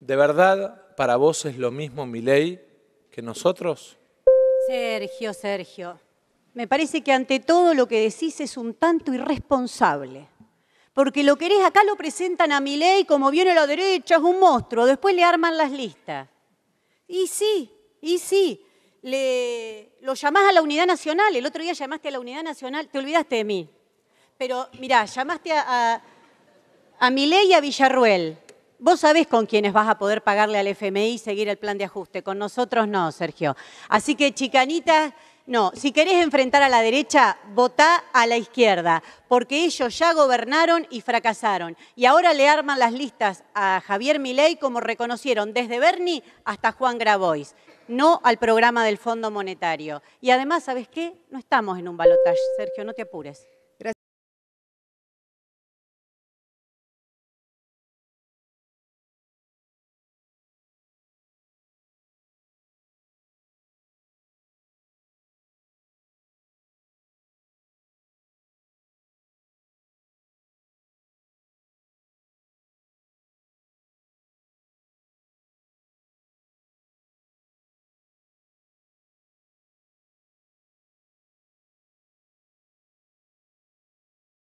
¿De verdad para vos es lo mismo mi ley que nosotros? Sergio, Sergio, me parece que ante todo lo que decís es un tanto irresponsable. Porque lo querés acá lo presentan a mi ley como viene a la derecha, es un monstruo, después le arman las listas. Y sí, y sí, lo llamás a la Unidad Nacional, el otro día llamaste a la Unidad Nacional, te olvidaste de mí. Pero mirá, llamaste a, a, ley y a Villarruel. Vos sabés con quiénes vas a poder pagarle al FMI y seguir el plan de ajuste. Con nosotros no, Sergio. Así que, chicanita, no. Si querés enfrentar a la derecha, votá a la izquierda, porque ellos ya gobernaron y fracasaron. Y ahora le arman las listas a Javier Milei, como reconocieron desde Bernie hasta Juan Grabois. No al programa del Fondo Monetario. Y además, ¿sabés qué? No estamos en un balotaje, Sergio, no te apures.